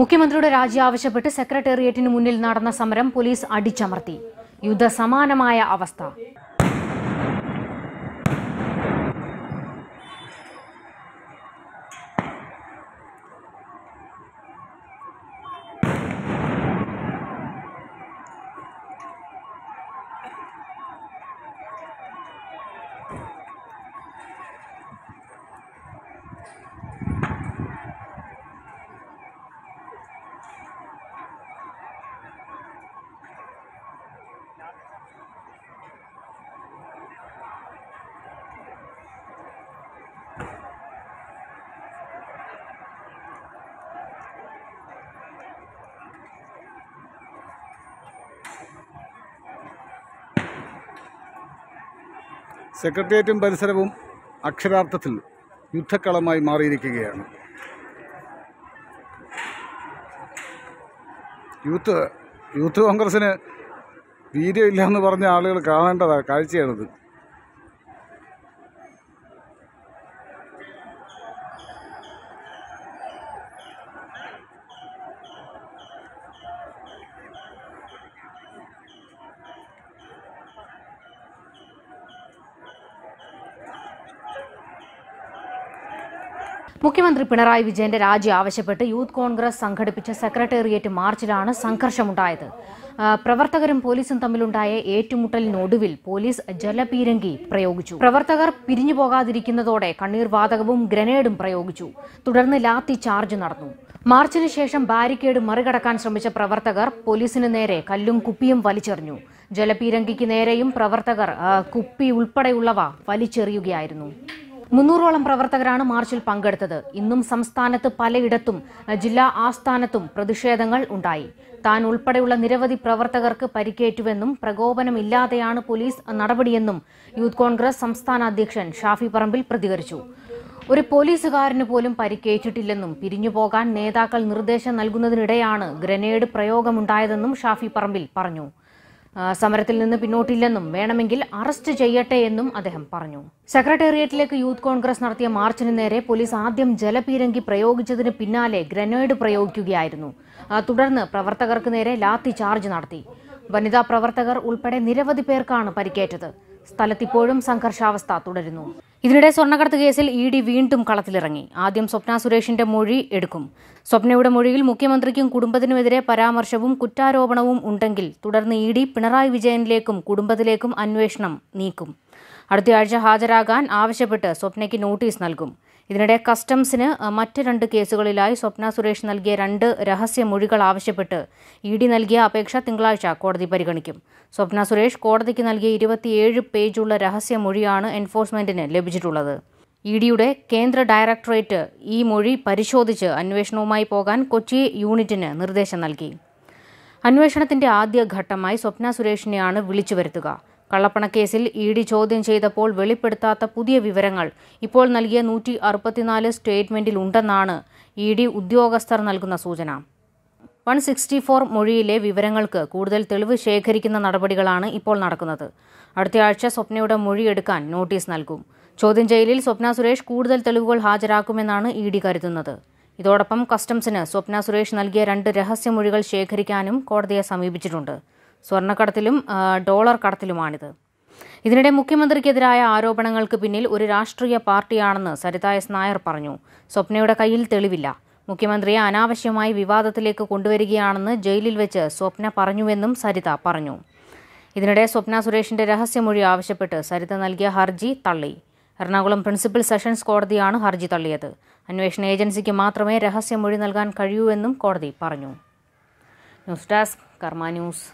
മുഖ്യമന്ത്രിയുടെ രാജി ആവശ്യപ്പെട്ട് സെക്രട്ടേറിയറ്റിന് മുന്നിൽ നടന്ന സമരം പോലീസ് അടിച്ചമർത്തി യുദ്ധസമാനമായ അവസ്ഥ സെക്രട്ടേറിയറ്റും പരിസരവും അക്ഷരാർത്ഥത്തിൽ യുദ്ധക്കളമായി മാറിയിരിക്കുകയാണ് യൂത്ത് യൂത്ത് കോൺഗ്രസ്സിന് വീര്യമില്ല എന്ന് പറഞ്ഞ ആളുകൾ കാണേണ്ടതാണ് കാഴ്ചയാണിത് മുഖ്യമന്ത്രി പിണറായി വിജയന്റെ രാജി ആവശ്യപ്പെട്ട് യൂത്ത് കോൺഗ്രസ് സംഘടിപ്പിച്ച സെക്രട്ടേറിയറ്റ് മാർച്ചിലാണ് സംഘർഷമുണ്ടായത് പ്രവർത്തകരും പോലീസും തമ്മിലുണ്ടായ ഏറ്റുമുട്ടലിനൊടുവിൽ പോലീസ് ജലപീരങ്കി പ്രയോഗിച്ചു പ്രവർത്തകർ പിരിഞ്ഞു പോകാതിരിക്കുന്നതോടെ കണ്ണീർ വാതകവും ഗ്രനേഡും പ്രയോഗിച്ചു തുടർന്ന് ലാത്തി ചാർജ് നടന്നു മാർച്ചിന് ശേഷം ബാരിക്കേഡ് മറികടക്കാൻ ശ്രമിച്ച പ്രവർത്തകർ പോലീസിന് നേരെ കല്ലും കുപ്പിയും വലിച്ചെറിഞ്ഞു ജലപീരങ്കിക്ക് നേരെയും പ്രവർത്തകർ കുപ്പി ഉൾപ്പെടെയുള്ളവ വലിച്ചെറിയുകയായിരുന്നു മുന്നൂറോളം പ്രവർത്തകരാണ് മാർച്ചിൽ പങ്കെടുത്തത് ഇന്നും സംസ്ഥാനത്ത് പലയിടത്തും ജില്ലാ ആസ്ഥാനത്തും പ്രതിഷേധങ്ങൾ ഉണ്ടായി താൻ ഉൾപ്പെടെയുള്ള നിരവധി പ്രവർത്തകർക്ക് പരിക്കേറ്റുവെന്നും പ്രകോപനമില്ലാതെയാണ് പോലീസ് നടപടിയെന്നും യൂത്ത് കോൺഗ്രസ് സംസ്ഥാന അധ്യക്ഷൻ ഷാഫി പറമ്പിൽ പ്രതികരിച്ചു ഒരു പോലീസുകാരന് പോലും പരിക്കേറ്റിട്ടില്ലെന്നും പിരിഞ്ഞുപോകാൻ നേതാക്കൾ നിർദ്ദേശം നൽകുന്നതിനിടെയാണ് ഗ്രനേഡ് പ്രയോഗമുണ്ടായതെന്നും ഷാഫി പറമ്പിൽ പറഞ്ഞു സമരത്തിൽ നിന്ന് പിന്നോട്ടില്ലെന്നും വേണമെങ്കിൽ അറസ്റ്റ് ചെയ്യട്ടെ എന്നും അദ്ദേഹം പറഞ്ഞു സെക്രട്ടേറിയറ്റിലേക്ക് യൂത്ത് കോൺഗ്രസ് നടത്തിയ മാർച്ചിന് നേരെ പോലീസ് ആദ്യം ജലപീരങ്കി പ്രയോഗിച്ചതിന് പിന്നാലെ ഗ്രനേഡ് പ്രയോഗിക്കുകയായിരുന്നു തുടർന്ന് പ്രവർത്തകർക്ക് നേരെ ലാത്തി ചാർജ് നടത്തി വനിതാ പ്രവർത്തകർ ഉൾപ്പെടെ നിരവധി പേർക്കാണ് പരിക്കേറ്റത് സ്ഥലത്ത് ഇപ്പോഴും സംഘർഷാവസ്ഥ തുടരുന്നു ഇതിനിടെ സ്വർണ്ണക്കടത്ത് കേസിൽ ഇ ഡി വീണ്ടും കളത്തിലിറങ്ങി ആദ്യം സ്വപ്ന സുരേഷിന്റെ മൊഴി എടുക്കും സ്വപ്നയുടെ മൊഴിയിൽ മുഖ്യമന്ത്രിക്കും കുടുംബത്തിനുമെതിരെ പരാമർശവും കുറ്റാരോപണവും ഉണ്ടെങ്കിൽ തുടർന്ന് ഇ ഡി പിണറായി വിജയനിലേക്കും കുടുംബത്തിലേക്കും അന്വേഷണം നീക്കും അടുത്തയാഴ്ച ഹാജരാകാൻ ആവശ്യപ്പെട്ട് സ്വപ്നയ്ക്ക് നോട്ടീസ് നൽകും ഇതിനിടെ കസ്റ്റംസിന് മറ്റ് രണ്ട് കേസുകളിലായി സ്വപ്ന സുരേഷ് നൽകിയ രണ്ട് രഹസ്യ മൊഴികൾ ആവശ്യപ്പെട്ട് ഇ ഡി നൽകിയ അപേക്ഷ തിങ്കളാഴ്ച കോടതി പരിഗണിക്കും സ്വപ്ന സുരേഷ് കോടതിക്ക് നൽകിയ ഇരുപത്തിയേഴ് പേജുള്ള രഹസ്യ മൊഴിയാണ് എൻഫോഴ്സ്മെന്റിന് ലഭിച്ചിട്ടുള്ളത് ഇ ഡിയുടെ കേന്ദ്ര ഡയറക്ടറേറ്റ് ഈ മൊഴി പരിശോധിച്ച് അന്വേഷണവുമായി പോകാൻ കൊച്ചി യൂണിറ്റിന് നിർദ്ദേശം നൽകി അന്വേഷണത്തിന്റെ ആദ്യ ഘട്ടമായി സ്വപ്ന സുരേഷിനെയാണ് വിളിച്ചു വരുത്തുക കള്ളപ്പണക്കേസിൽ ഇ ഡി ചോദ്യം ചെയ്തപ്പോൾ വെളിപ്പെടുത്താത്ത പുതിയ വിവരങ്ങൾ ഇപ്പോൾ നൽകിയ നൂറ്റി അറുപത്തിനാല് സ്റ്റേറ്റ്മെന്റിലുണ്ടെന്നാണ് ഇ ഡി ഉദ്യോഗസ്ഥർ നൽകുന്ന സൂചന വൺ സിക്സ്റ്റി ഫോർ മൊഴിയിലെ വിവരങ്ങൾക്ക് കൂടുതൽ തെളിവ് ശേഖരിക്കുന്ന നടപടികളാണ് ഇപ്പോൾ നടക്കുന്നത് അടുത്തയാഴ്ച സ്വപ്നയുടെ മൊഴിയെടുക്കാൻ നോട്ടീസ് നൽകും ചോദ്യം ചെയ്യലിൽ സ്വപ്ന സുരേഷ് കൂടുതൽ തെളിവുകൾ ഹാജരാക്കുമെന്നാണ് ഇ ഡി കരുതുന്നത് ഇതോടൊപ്പം കസ്റ്റംസിന് സ്വപ്ന സുരേഷ് നൽകിയ രണ്ട് രഹസ്യമൊഴികൾ ശേഖരിക്കാനും കോടതിയെ സമീപിച്ചിട്ടുണ്ട് സ്വർണ്ണക്കടത്തിലും ഡോളർ കടത്തിലുമാണിത് ഇതിനിടെ മുഖ്യമന്ത്രിക്കെതിരായ ആരോപണങ്ങൾക്ക് പിന്നിൽ ഒരു രാഷ്ട്രീയ പാർട്ടിയാണെന്ന് സരിത എസ് നായർ പറഞ്ഞു സ്വപ്നയുടെ കയ്യിൽ തെളിവില്ല മുഖ്യമന്ത്രിയെ അനാവശ്യമായി വിവാദത്തിലേക്ക് കൊണ്ടുവരികയാണെന്ന് ജയിലിൽ വെച്ച് സ്വപ്ന പറഞ്ഞുവെന്നും സരിത പറഞ്ഞു ഇതിനിടെ സ്വപ്ന സുരേഷിന്റെ രഹസ്യമൊഴി ആവശ്യപ്പെട്ട് സരിത നൽകിയ ഹർജി തള്ളി എറണാകുളം പ്രിൻസിപ്പൽ സെഷൻസ് കോടതിയാണ് ഹർജി തള്ളിയത് അന്വേഷണ ഏജൻസിക്ക് മാത്രമേ രഹസ്യമൊഴി നൽകാൻ കഴിയൂ എന്നും കോടതി പറഞ്ഞു ന്യൂസ് ഡെസ്ക് കർമ്മ ന്യൂസ്